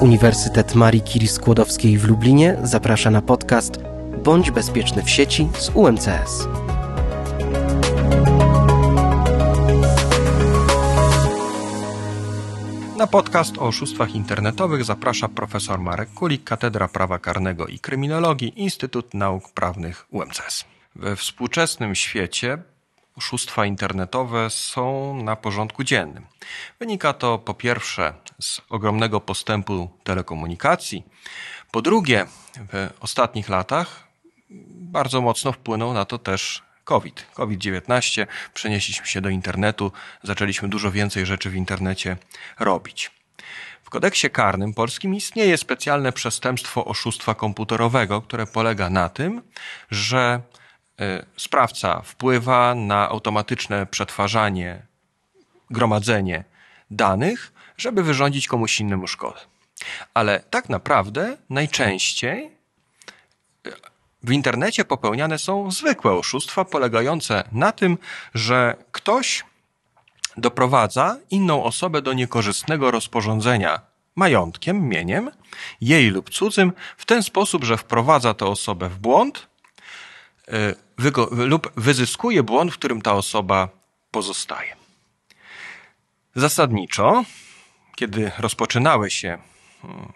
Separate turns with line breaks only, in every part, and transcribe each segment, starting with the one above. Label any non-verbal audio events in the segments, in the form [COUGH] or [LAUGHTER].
Uniwersytet Marii Curie Skłodowskiej w Lublinie zaprasza na podcast Bądź bezpieczny w sieci z UMCS. Na podcast o oszustwach internetowych zaprasza profesor Marek Kulik, Katedra Prawa Karnego i Kryminologii, Instytut Nauk Prawnych UMCS. We współczesnym świecie oszustwa internetowe są na porządku dziennym. Wynika to po pierwsze z ogromnego postępu telekomunikacji. Po drugie, w ostatnich latach bardzo mocno wpłynął na to też COVID. COVID-19, przenieśliśmy się do internetu, zaczęliśmy dużo więcej rzeczy w internecie robić. W kodeksie karnym polskim istnieje specjalne przestępstwo oszustwa komputerowego, które polega na tym, że y, sprawca wpływa na automatyczne przetwarzanie, gromadzenie danych żeby wyrządzić komuś innemu szkodę. Ale tak naprawdę najczęściej e, w internecie popełniane są zwykłe oszustwa polegające na tym, że ktoś doprowadza inną osobę do niekorzystnego rozporządzenia majątkiem, mieniem, jej lub cudzym, w ten sposób, że wprowadza tę osobę w błąd e, lub wyzyskuje błąd, w którym ta osoba pozostaje. Zasadniczo kiedy rozpoczynały się hmm,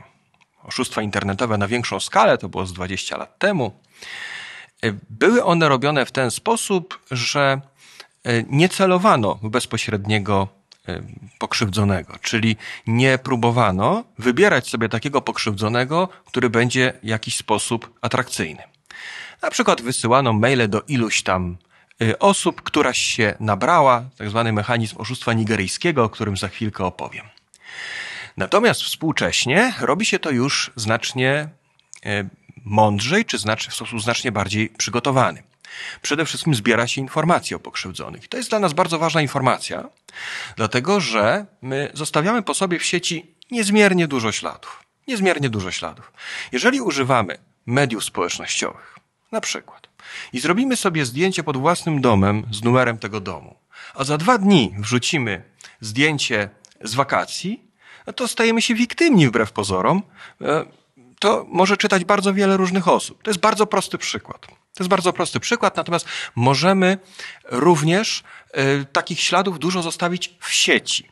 oszustwa internetowe na większą skalę, to było z 20 lat temu, e, były one robione w ten sposób, że e, nie celowano bezpośredniego e, pokrzywdzonego, czyli nie próbowano wybierać sobie takiego pokrzywdzonego, który będzie w jakiś sposób atrakcyjny. Na przykład wysyłano maile do iluś tam osób, któraś się nabrała, tak zwany mechanizm oszustwa nigeryjskiego, o którym za chwilkę opowiem. Natomiast współcześnie robi się to już znacznie e, mądrzej, czy znacznie, w sposób znacznie bardziej przygotowany. Przede wszystkim zbiera się informacje o pokrzywdzonych. I to jest dla nas bardzo ważna informacja, dlatego że my zostawiamy po sobie w sieci niezmiernie dużo śladów. Niezmiernie dużo śladów. Jeżeli używamy mediów społecznościowych, na przykład, i zrobimy sobie zdjęcie pod własnym domem z numerem tego domu, a za dwa dni wrzucimy zdjęcie z wakacji, to stajemy się wiktymni wbrew pozorom. E, to może czytać bardzo wiele różnych osób. To jest bardzo prosty przykład. To jest bardzo prosty przykład, natomiast możemy również e, takich śladów dużo zostawić w sieci.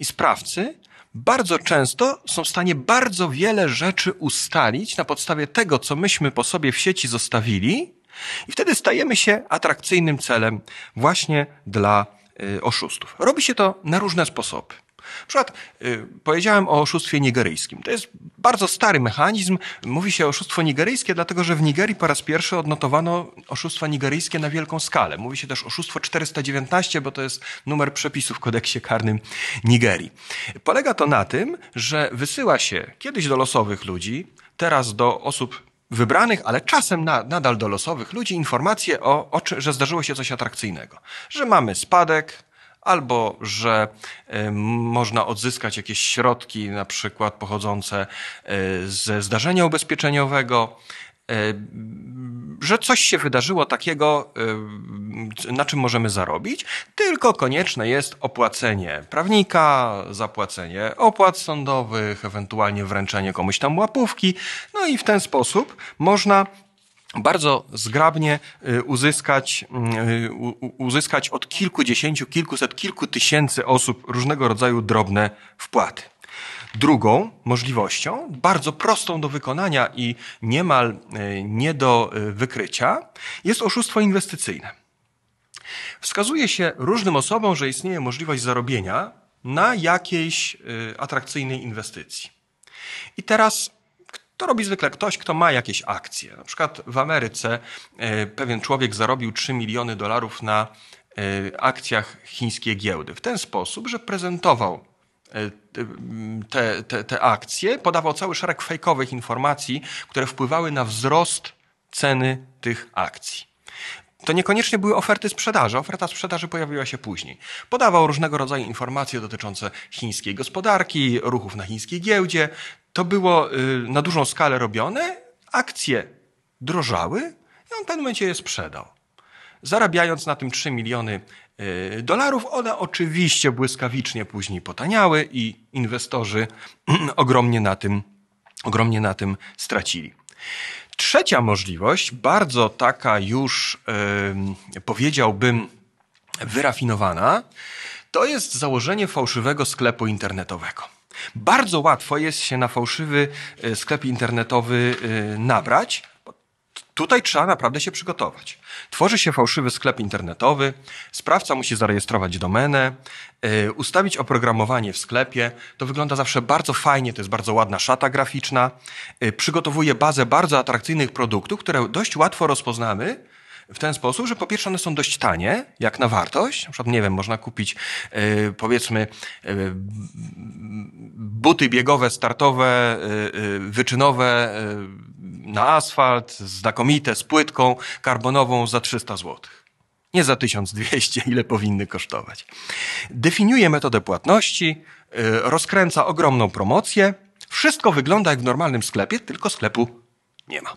I sprawcy bardzo często są w stanie bardzo wiele rzeczy ustalić na podstawie tego, co myśmy po sobie w sieci zostawili, i wtedy stajemy się atrakcyjnym celem właśnie dla e, oszustów. Robi się to na różne sposoby. Na przykład y, powiedziałem o oszustwie nigeryjskim. To jest bardzo stary mechanizm. Mówi się oszustwo nigeryjskie, dlatego że w Nigerii po raz pierwszy odnotowano oszustwa nigeryjskie na wielką skalę. Mówi się też oszustwo 419, bo to jest numer przepisu w kodeksie karnym Nigerii. Polega to na tym, że wysyła się kiedyś do losowych ludzi, teraz do osób wybranych, ale czasem na, nadal do losowych ludzi informacje o, o, że zdarzyło się coś atrakcyjnego. Że mamy spadek, albo że y, można odzyskać jakieś środki, na przykład pochodzące y, ze zdarzenia ubezpieczeniowego, y, że coś się wydarzyło takiego, na czym możemy zarobić, tylko konieczne jest opłacenie prawnika, zapłacenie opłat sądowych, ewentualnie wręczenie komuś tam łapówki. No i w ten sposób można bardzo zgrabnie y, uzyskać, y, uzyskać od kilkudziesięciu, kilkuset, kilku tysięcy osób różnego rodzaju drobne wpłaty. Drugą możliwością, bardzo prostą do wykonania i niemal y, nie do wykrycia, jest oszustwo inwestycyjne. Wskazuje się różnym osobom, że istnieje możliwość zarobienia na jakiejś atrakcyjnej inwestycji. I teraz to robi zwykle ktoś, kto ma jakieś akcje. Na przykład w Ameryce e, pewien człowiek zarobił 3 miliony dolarów na e, akcjach chińskiej giełdy w ten sposób, że prezentował e, te, te, te akcje, podawał cały szereg fejkowych informacji, które wpływały na wzrost ceny tych akcji to niekoniecznie były oferty sprzedaży. Oferta sprzedaży pojawiła się później. Podawał różnego rodzaju informacje dotyczące chińskiej gospodarki, ruchów na chińskiej giełdzie. To było y, na dużą skalę robione. Akcje drożały i on w pewnym momencie je sprzedał. Zarabiając na tym 3 miliony y, dolarów, one oczywiście błyskawicznie później potaniały i inwestorzy [CLEARS THROAT] ogromnie na tym, ogromnie na tym stracili. Trzecia możliwość, bardzo taka już yy, powiedziałbym wyrafinowana, to jest założenie fałszywego sklepu internetowego. Bardzo łatwo jest się na fałszywy e, sklep internetowy e, nabrać. Tutaj trzeba naprawdę się przygotować. Tworzy się fałszywy sklep internetowy, sprawca musi zarejestrować domenę, yy, ustawić oprogramowanie w sklepie. To wygląda zawsze bardzo fajnie, to jest bardzo ładna szata graficzna. Yy, przygotowuje bazę bardzo atrakcyjnych produktów, które dość łatwo rozpoznamy, w ten sposób, że po pierwsze one są dość tanie, jak na wartość. Na przykład, nie wiem, można kupić y, powiedzmy y, buty biegowe, startowe, y, y wyczynowe y, na asfalt, znakomite, z płytką karbonową za 300 zł. Nie za 1200, ile powinny kosztować. Definiuje metodę płatności, y, rozkręca ogromną promocję. Wszystko wygląda jak w normalnym sklepie, tylko sklepu nie ma.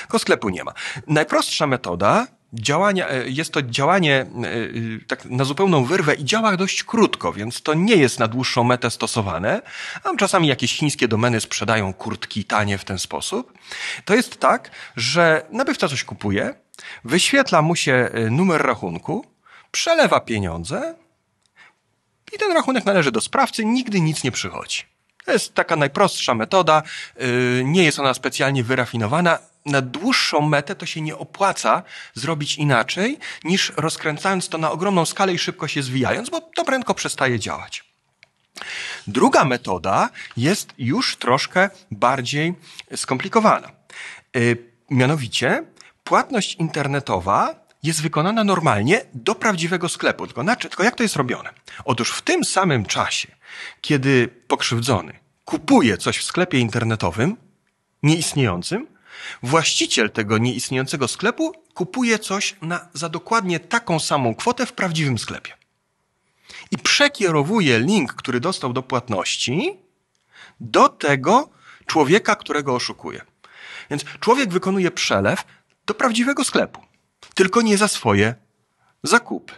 Tylko sklepu nie ma. Najprostsza metoda działania, e, jest to działanie e, e, tak na zupełną wyrwę i działa dość krótko, więc to nie jest na dłuższą metę stosowane. A czasami jakieś chińskie domeny sprzedają kurtki tanie w ten sposób. To jest tak, że nabywca coś kupuje, wyświetla mu się numer rachunku, przelewa pieniądze i ten rachunek należy do sprawcy, nigdy nic nie przychodzi. To jest taka najprostsza metoda, nie jest ona specjalnie wyrafinowana, na dłuższą metę to się nie opłaca zrobić inaczej, niż rozkręcając to na ogromną skalę i szybko się zwijając, bo to prędko przestaje działać. Druga metoda jest już troszkę bardziej skomplikowana. Y, mianowicie płatność internetowa jest wykonana normalnie do prawdziwego sklepu. Tylko, znaczy, tylko jak to jest robione? Otóż w tym samym czasie, kiedy pokrzywdzony kupuje coś w sklepie internetowym, nieistniejącym, Właściciel tego nieistniejącego sklepu kupuje coś na, za dokładnie taką samą kwotę w prawdziwym sklepie. I przekierowuje link, który dostał do płatności, do tego człowieka, którego oszukuje. Więc człowiek wykonuje przelew do prawdziwego sklepu, tylko nie za swoje zakupy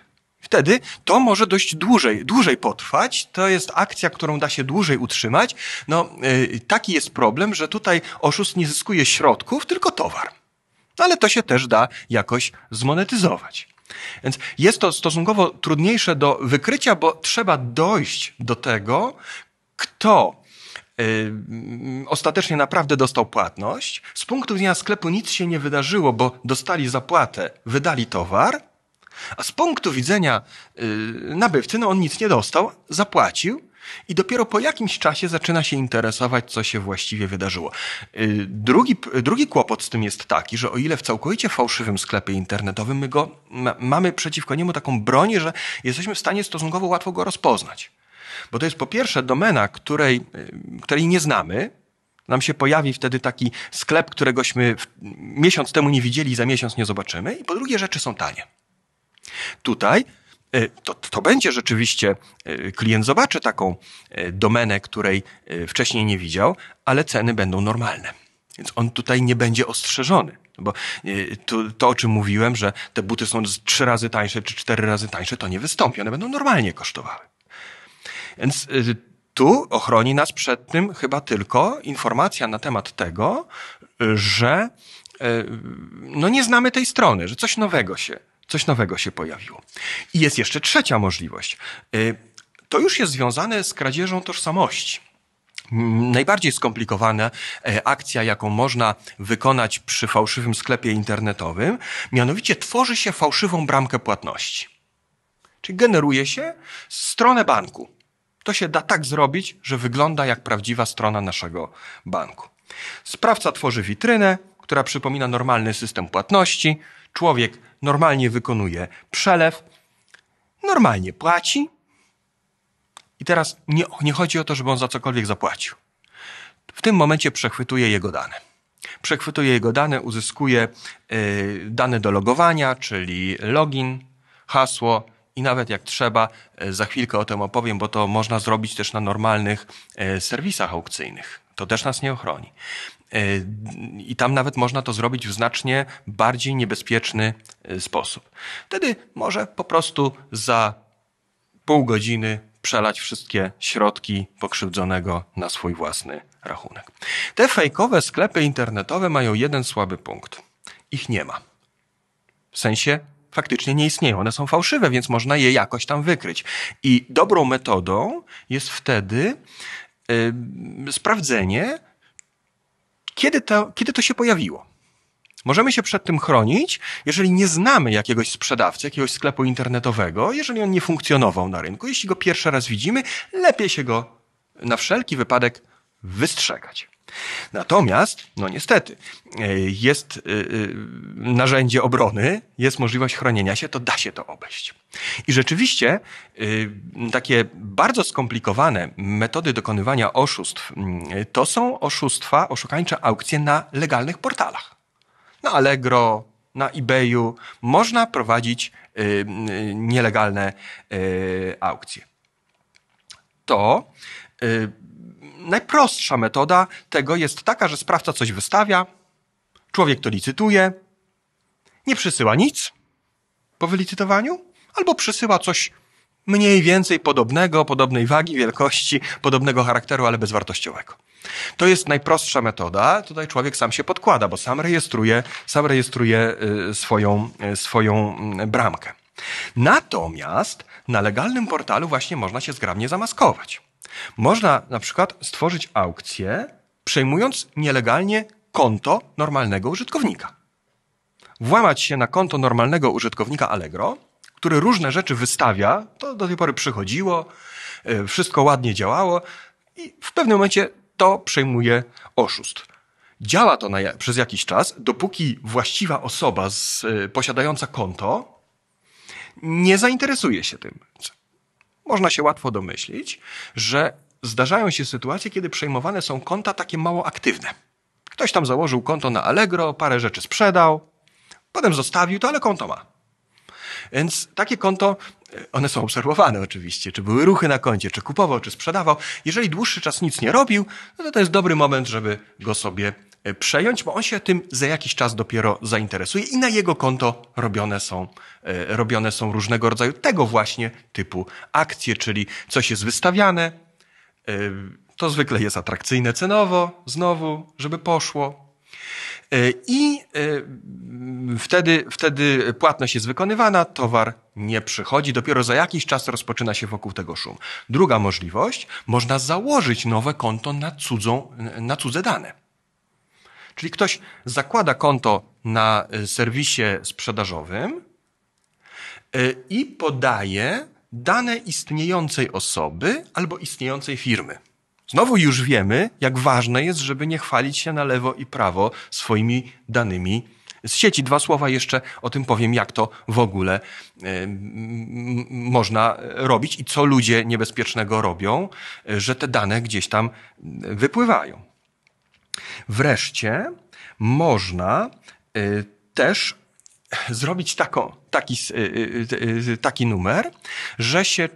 wtedy to może dość dłużej, dłużej potrwać. To jest akcja, którą da się dłużej utrzymać. No, y, taki jest problem, że tutaj oszust nie zyskuje środków, tylko towar. No, ale to się też da jakoś zmonetyzować. Więc jest to stosunkowo trudniejsze do wykrycia, bo trzeba dojść do tego, kto y, mm, ostatecznie naprawdę dostał płatność. Z punktu widzenia sklepu nic się nie wydarzyło, bo dostali zapłatę, wydali towar, a z punktu widzenia yy, nabywcy, no on nic nie dostał, zapłacił i dopiero po jakimś czasie zaczyna się interesować, co się właściwie wydarzyło. Yy, drugi, drugi kłopot z tym jest taki, że o ile w całkowicie fałszywym sklepie internetowym my go ma, mamy przeciwko niemu taką broń, że jesteśmy w stanie stosunkowo łatwo go rozpoznać. Bo to jest po pierwsze domena, której, yy, której nie znamy, nam się pojawi wtedy taki sklep, któregośmy miesiąc temu nie widzieli i za miesiąc nie zobaczymy. I po drugie, rzeczy są tanie. Tutaj e, to, to będzie rzeczywiście, e, klient zobaczy taką e, domenę, której wcześniej nie widział, ale ceny będą normalne. Więc on tutaj nie będzie ostrzeżony. Bo to, to, o czym mówiłem, że te buty są trzy razy tańsze czy cztery razy tańsze, to nie wystąpi. One będą normalnie kosztowały. Więc tu ochroni nas przed tym chyba tylko informacja na temat tego, że no nie znamy tej strony, że coś nowego się coś nowego się pojawiło. I jest jeszcze trzecia możliwość. Y, to już jest związane z kradzieżą tożsamości. Najbardziej skomplikowana e, akcja, jaką można wykonać przy fałszywym sklepie internetowym, mianowicie tworzy się fałszywą bramkę płatności. Czyli generuje się stronę banku. To się da tak zrobić, że wygląda jak prawdziwa strona naszego banku. Sprawca tworzy witrynę, która przypomina normalny system płatności. Człowiek normalnie wykonuje przelew, normalnie płaci. I teraz nie, nie chodzi o to, żeby on za cokolwiek zapłacił. W tym momencie przechwytuje jego dane przechwytuje jego dane, uzyskuje y, dane do logowania, czyli login, hasło, i nawet jak trzeba, e, za chwilkę o tym opowiem, bo to można zrobić też na normalnych e, serwisach aukcyjnych. To też nas nie ochroni. E, I tam nawet można to zrobić w znacznie bardziej niebezpieczny sposób. Wtedy może po prostu za pół godziny przelać wszystkie środki pokrzywdzonego na swój własny rachunek. Te fejkowe sklepy internetowe mają jeden słaby punkt. Ich nie ma. W sensie faktycznie nie istnieją. One są fałszywe, więc można je jakoś tam wykryć. I dobrą metodą jest wtedy sprawdzenie, kiedy to, kiedy to się pojawiło. Możemy się przed tym chronić, jeżeli nie znamy jakiegoś sprzedawcy, jakiegoś sklepu internetowego, jeżeli on nie funkcjonował na rynku. Jeśli go pierwszy raz widzimy, lepiej się go na wszelki wypadek wystrzegać. Natomiast, no niestety, e, jest e, e, narzędzie obrony, jest możliwość chronienia się, to da się to obejść. I rzeczywiście takie bardzo skomplikowane metody dokonywania oszustw mm, to są oszustwa, oszukańcze aukcje na legalnych portalach. Na Allegro, na eBayu można prowadzić nielegalne aukcje. To najprostsza metoda tego jest taka, że sprawca coś wystawia, człowiek to licytuje, nie przysyła nic po wylicytowaniu, albo przysyła coś mniej więcej podobnego, podobnej wagi, wielkości, podobnego charakteru, ale bezwartościowego. To jest najprostsza metoda. Tutaj człowiek sam się podkłada, bo sam rejestruje, sam rejestruje y, swoją, y, swoją mm, bramkę. Natomiast na legalnym portalu właśnie można się zgrabnie zamaskować. Można na przykład stworzyć aukcję, przejmując nielegalnie konto normalnego użytkownika. Włamać się na konto normalnego użytkownika Allegro, który różne rzeczy wystawia, to do tej pory przychodziło, y, wszystko ładnie działało i w pewnym momencie to przejmuje oszust. Działa to na, przez jakiś czas, dopóki właściwa osoba z, y, posiadająca konto nie zainteresuje się tym. Można się łatwo domyślić, że zdarzają się sytuacje, kiedy przejmowane są konta takie mało aktywne. Ktoś tam założył konto na Allegro, parę rzeczy sprzedał, potem zostawił to, ale konto ma. Więc takie konto, e, one są obserwowane oczywiście, czy były ruchy na koncie, czy kupował, czy sprzedawał. Jeżeli dłuższy czas nic nie robił, no to to jest dobry moment, żeby go sobie E, przejąć, bo on się tym za jakiś czas dopiero zainteresuje i na jego konto robione są, e, robione są różnego rodzaju tego właśnie typu akcje, czyli coś jest wystawiane, e, to zwykle jest atrakcyjne cenowo, znowu, żeby poszło. I wtedy, wtedy płatność jest wykonywana, towar nie przychodzi, dopiero za jakiś czas rozpoczyna się wokół tego szum. Druga możliwość, można założyć nowe konto na, cudzą, na cudze dane. Czyli ktoś zakłada konto na y, serwisie sprzedażowym y, i podaje dane istniejącej osoby albo istniejącej firmy. Znowu już wiemy, jak ważne jest, żeby nie chwalić się na lewo i prawo swoimi danymi z sieci. Dwa słowa jeszcze o tym powiem, jak to w ogóle y, można robić i co ludzie niebezpiecznego robią, że te dane gdzieś tam wypływają. Wreszcie można y, też zrobić taką, taki, y, y, taki numer, że się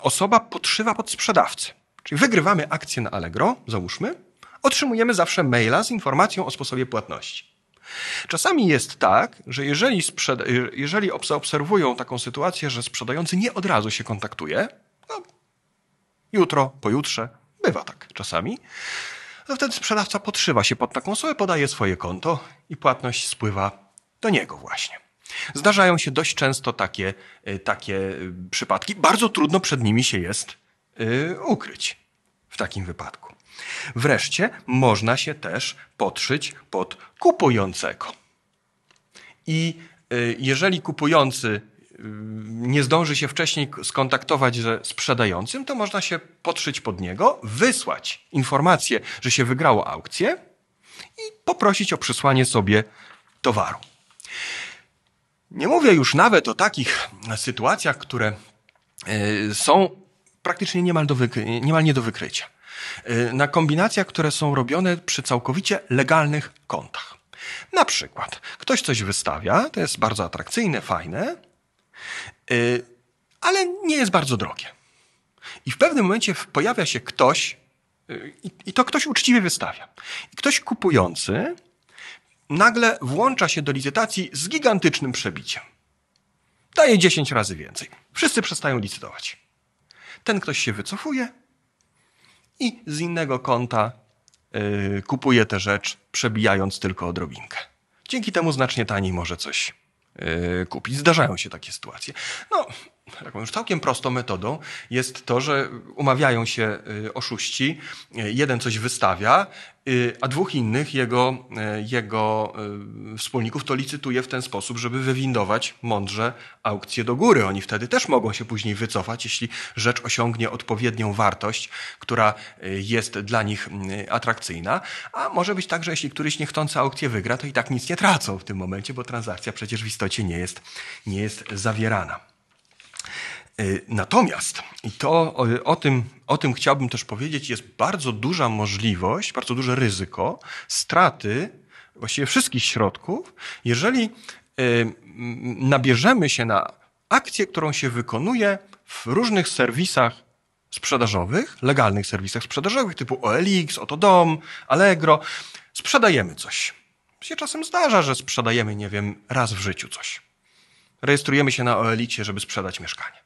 osoba podszywa pod sprzedawcę. Czyli wygrywamy akcję na Allegro, załóżmy, otrzymujemy zawsze maila z informacją o sposobie płatności. Czasami jest tak, że jeżeli, jeżeli obserwują taką sytuację, że sprzedający nie od razu się kontaktuje, no, jutro, pojutrze, bywa tak czasami, to wtedy sprzedawca podszywa się pod taką osobę, podaje swoje konto i płatność spływa do niego właśnie. Zdarzają się dość często takie, e, takie e, przypadki. Bardzo trudno przed nimi się jest e, ukryć w takim wypadku. Wreszcie można się też podszyć pod kupującego. I jeżeli kupujący nie zdąży się wcześniej skontaktować ze sprzedającym, to można się podszyć pod niego, wysłać informację, że się wygrało aukcję i poprosić o przysłanie sobie towaru. Nie mówię już nawet o takich sytuacjach, które e, są praktycznie niemal, do wykry- niemal nie do wykrycia. E, na kombinacjach, które są robione przy całkowicie legalnych kontach. Na przykład ktoś coś wystawia, to jest bardzo atrakcyjne, fajne, Y, ale nie jest bardzo drogie. I w pewnym momencie pojawia się ktoś, y, i to ktoś uczciwie wystawia. I ktoś kupujący nagle włącza się do licytacji z gigantycznym przebiciem. Daje 10 razy więcej. Wszyscy przestają licytować. Ten ktoś się wycofuje i z innego konta yy, kupuje tę rzecz, przebijając tylko odrobinkę. Dzięki temu znacznie taniej może coś Y, kupić. Zdarzają się takie sytuacje. No, taką już całkiem prostą metodą jest to, że umawiają się y, oszuści, y, jeden coś wystawia, y, a dwóch innych jego, jego wspólników to licytuje w ten sposób, żeby wywindować mądrze aukcję do góry. Oni wtedy też mogą się później wycofać, jeśli rzecz osiągnie odpowiednią wartość, która jest dla nich atrakcyjna. A może być tak, że jeśli któryś niechcący aukcję wygra, to i tak nic nie tracą w tym momencie, bo transakcja przecież w istocie nie jest, nie jest zawierana. E, natomiast, i to e, o tym, o tym chciałbym też powiedzieć, jest bardzo duża możliwość, bardzo duże ryzyko straty właściwie wszystkich środków, jeżeli e, nabierzemy się na akcję, którą się wykonuje w różnych serwisach sprzedażowych, legalnych serwisach sprzedażowych typu OLX, Otodom, Allegro. Sprzedajemy coś. Się czasem zdarza, że sprzedajemy, nie wiem, raz w życiu coś. Rejestrujemy się na OLX-ie, żeby sprzedać mieszkanie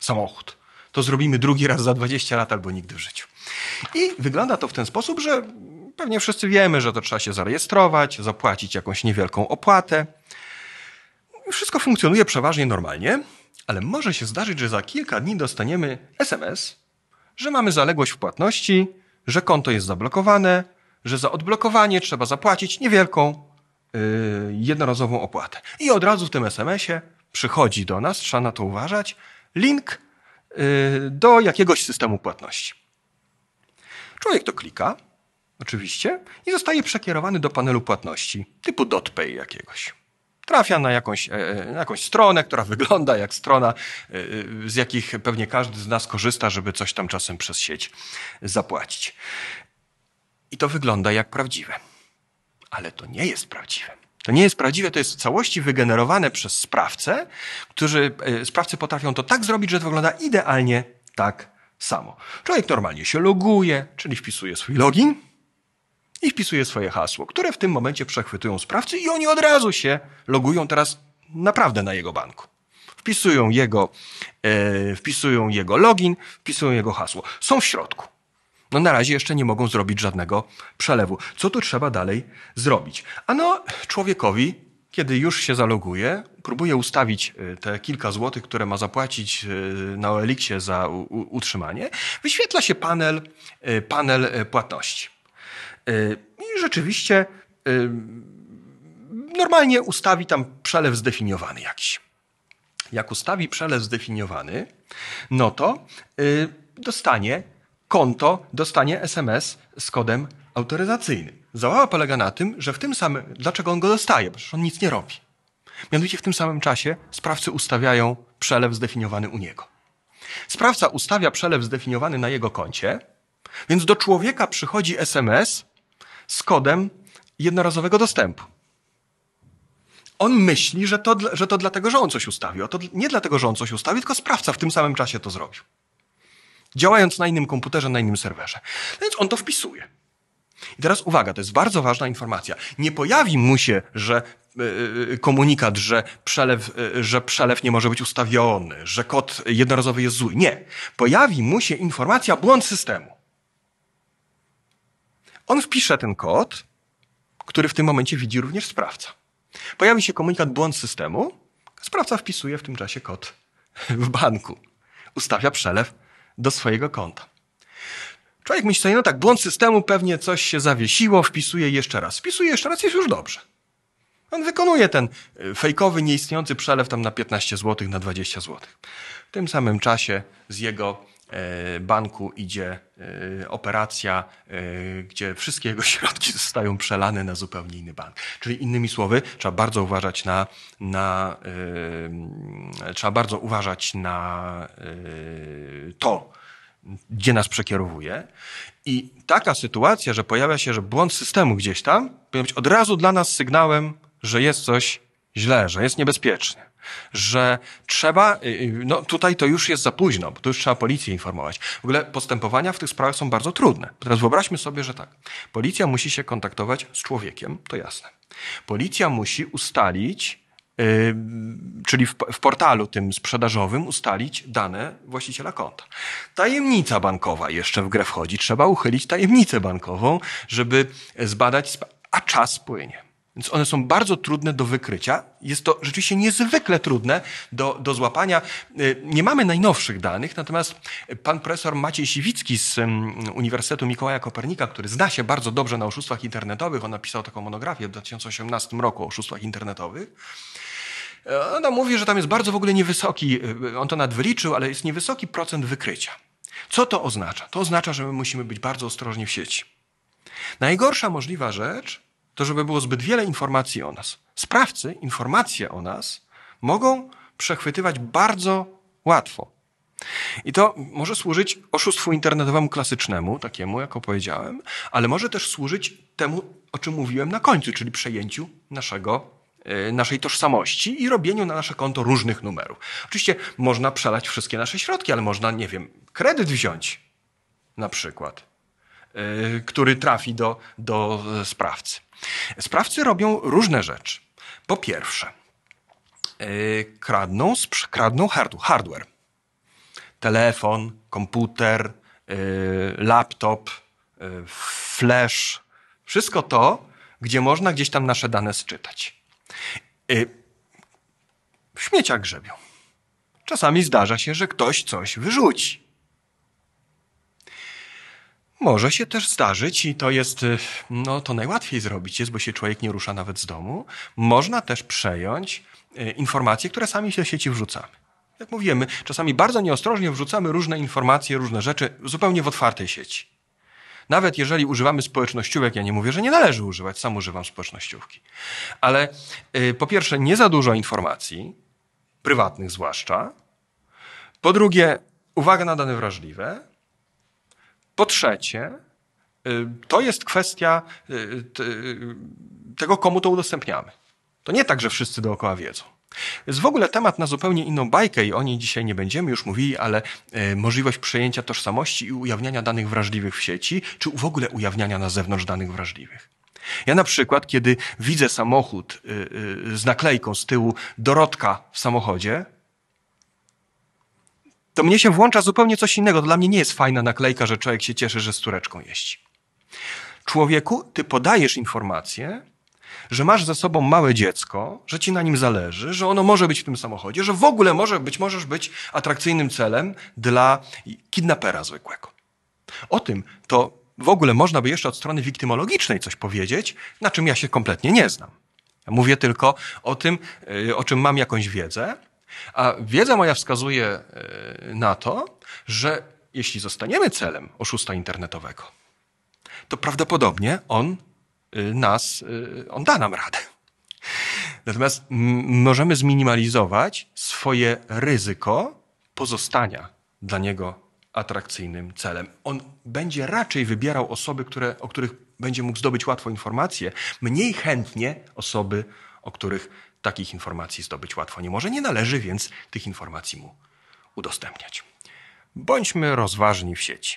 samochód. To zrobimy drugi raz za 20 lat albo nigdy w życiu. I wygląda to w ten sposób, że pewnie wszyscy wiemy, że to trzeba się zarejestrować, zapłacić jakąś niewielką opłatę. Wszystko funkcjonuje przeważnie normalnie, ale może się zdarzyć, że za kilka dni dostaniemy SMS, że mamy zaległość w płatności, że konto jest zablokowane, że za odblokowanie trzeba zapłacić niewielką yy, jednorazową opłatę. I od razu w tym SMS-ie przychodzi do nas, trzeba na to uważać, link y, do jakiegoś systemu płatności. Człowiek to klika, oczywiście, i zostaje przekierowany do panelu płatności typu DotPay jakiegoś. Trafia na jakąś, e, e, na jakąś stronę, która wygląda jak strona, e, z jakich pewnie każdy z nas korzysta, żeby coś tam czasem przez sieć zapłacić. I to wygląda jak prawdziwe. Ale to nie jest prawdziwe. To nie jest prawdziwe, to jest w całości wygenerowane przez sprawcę, którzy, e, sprawcy potrafią to tak zrobić, że to wygląda idealnie tak samo. Człowiek normalnie się loguje, czyli wpisuje swój login i wpisuje swoje hasło, które w tym momencie przechwytują sprawcy i oni od razu się logują teraz naprawdę na jego banku. Wpisują jego, e, wpisują jego login, wpisują jego hasło. Są w środku no na razie jeszcze nie mogą zrobić żadnego przelewu. Co tu trzeba dalej zrobić? Ano, człowiekowi, kiedy już się zaloguje, próbuje ustawić e, te kilka złotych, które ma zapłacić e, na Oeliksie za utrzymanie, wyświetla się panel, e, panel płatności. I rzeczywiście normalnie ustawi tam przelew zdefiniowany jakiś. Jak ustawi przelew zdefiniowany, no to dostanie konto dostanie SMS z kodem autoryzacyjnym. Zabawa polega na tym, że w tym samym, dlaczego on go dostaje? Przecież on nic nie robi. Mianowicie w tym samym czasie sprawcy ustawiają przelew zdefiniowany u niego. Sprawca ustawia przelew zdefiniowany na jego koncie, więc do człowieka przychodzi SMS z kodem jednorazowego dostępu. On myśli, że to, że to dlatego, że on coś ustawił. A to nie dlatego, że on coś ustawił, tylko sprawca w tym samym czasie to zrobił działając na innym komputerze, na innym serwerze. Więc on to wpisuje. I teraz uwaga, to jest bardzo ważna informacja. Nie pojawi mu się, że e, e, komunikat, że przelew, e, że przelew nie może być ustawiony, że kod jednorazowy jest zły. Nie. Pojawi mu się informacja błąd systemu. On wpisze ten kod, który w tym momencie widzi również sprawca. Pojawi się komunikat błąd systemu. Sprawca wpisuje w tym czasie kod w banku. Ustawia przelew do swojego konta. Człowiek myśli no tak, błąd systemu, pewnie coś się zawiesiło, wpisuje jeszcze raz. Wpisuje jeszcze raz, jest już dobrze. On wykonuje ten y, fejkowy, nieistniejący przelew tam na 15 zł, na 20 zł. W tym samym czasie z jego E, banku idzie e, operacja, e, gdzie wszystkie jego [LAUGHS] środki zostają przelane na zupełnie inny bank. Czyli innymi słowy, trzeba bardzo uważać na, na trzeba bardzo uważać na to, gdzie nas przekierowuje. I taka sytuacja, że pojawia się, że błąd systemu gdzieś tam, powinien być od razu dla nas sygnałem, że jest coś źle, że jest niebezpiecznie, że trzeba, y, y, no tutaj to już jest za późno, bo to już trzeba policję informować. W ogóle postępowania w tych sprawach są bardzo trudne. Teraz wyobraźmy sobie, że tak, policja musi się kontaktować z człowiekiem, to jasne. Policja musi ustalić, Yy, czyli w, w, portalu tym sprzedażowym ustalić dane właściciela konta. Tajemnica bankowa jeszcze w grę wchodzi. Trzeba uchylić tajemnicę bankową, żeby zbadać, a czas płynie. Więc one są bardzo trudne do wykrycia. Jest to rzeczywiście niezwykle trudne do, do złapania. Y, nie mamy najnowszych danych, natomiast pan profesor Maciej Siwicki z Uniwersytetu Mikołaja Kopernika, który zna się bardzo dobrze na oszustwach internetowych, on napisał taką monografię w 2018 roku o oszustwach internetowych. Y, ona mówi, że tam jest bardzo w ogóle niewysoki, y, on to nadwyliczył, ale jest niewysoki procent wykrycia. Co to oznacza? To oznacza, że my musimy być bardzo ostrożni w sieci. Najgorsza możliwa rzecz to żeby było zbyt wiele informacji o nas. Sprawcy informacje o nas mogą przechwytywać bardzo łatwo. I to może służyć oszustwu internetowemu klasycznemu, takiemu, jak opowiedziałem, ale może też służyć temu, o czym mówiłem na końcu, czyli przejęciu naszego, y, naszej tożsamości i robieniu na nasze konto różnych numerów. Oczywiście można przelać wszystkie nasze środki, ale można, nie wiem, kredyt wziąć na przykład E, który trafi do, do e, sprawcy. Sprawcy robią różne rzeczy. Po pierwsze, e, kradną, kradną hardware. Telefon, komputer, laptop, flash. Wszystko to, gdzie można gdzieś tam nasze dane sczytać. W śmieciach grzebią. Czasami zdarza się, że ktoś coś wyrzuci. Może się też zdarzyć i to jest, y, no to najłatwiej zrobić jest, bo się człowiek nie rusza nawet z domu. Można też przejąć y, informacje, które sami się w sieci wrzucamy. Jak mówimy, czasami bardzo nieostrożnie wrzucamy różne informacje, różne rzeczy zupełnie w otwartej sieci. Nawet jeżeli używamy społecznościówek, ja nie mówię, że nie należy używać, sam używam społecznościówki. Ale yy, po pierwsze, nie za dużo informacji, prywatnych zwłaszcza. Po drugie, uwaga na dane wrażliwe. Po trzecie, y, to jest kwestia y, y, tego, komu to udostępniamy. To nie tak, że wszyscy dookoła wiedzą. Jest w ogóle temat na zupełnie inną bajkę i o niej dzisiaj nie będziemy już mówili, ale e, możliwość przejęcia tożsamości i ujawniania danych wrażliwych w sieci, czy w ogóle ujawniania na zewnątrz danych wrażliwych. Ja na przykład, kiedy widzę samochód e, e, z naklejką z tyłu Dorotka w samochodzie, to mnie się włącza zupełnie coś innego. To dla mnie nie jest fajna naklejka, że człowiek się cieszy, że z córeczką jeździ. Człowieku, ty podajesz informację, że masz ze sobą małe dziecko, że ci na nim zależy, że ono może być w tym samochodzie, że w ogóle może być, możesz być atrakcyjnym celem dla kidnapera zwykłego. O tym to w ogóle można by jeszcze od strony wiktymologicznej coś powiedzieć, na czym ja się kompletnie nie znam. Ja mówię tylko o tym, y, o czym mam jakąś wiedzę, a wiedza moja wskazuje e, na to, że jeśli zostaniemy celem oszusta internetowego, to prawdopodobnie on e, nas, e, on da nam radę. Natomiast możemy zminimalizować swoje ryzyko pozostania dla niego atrakcyjnym celem. On będzie raczej wybierał osoby, które, o których będzie mógł zdobyć łatwo informacje, mniej chętnie osoby, o których takich informacji zdobyć łatwo nie może. Nie należy więc tych informacji mu udostępniać. Bądźmy rozważni w sieci.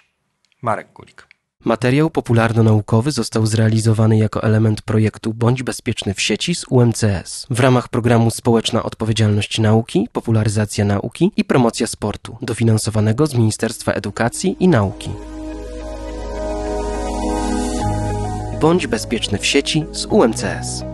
Marek Gulik. Materiał popularno-naukowy został zrealizowany jako element projektu Bądź bezpieczny w sieci z UMCS w ramach programu Społeczna Odpowiedzialność Nauki, Popularyzacja Nauki i Promocja Sportu, dofinansowanego z Ministerstwa Edukacji i Nauki. Bądź bezpieczny w sieci z UMCS.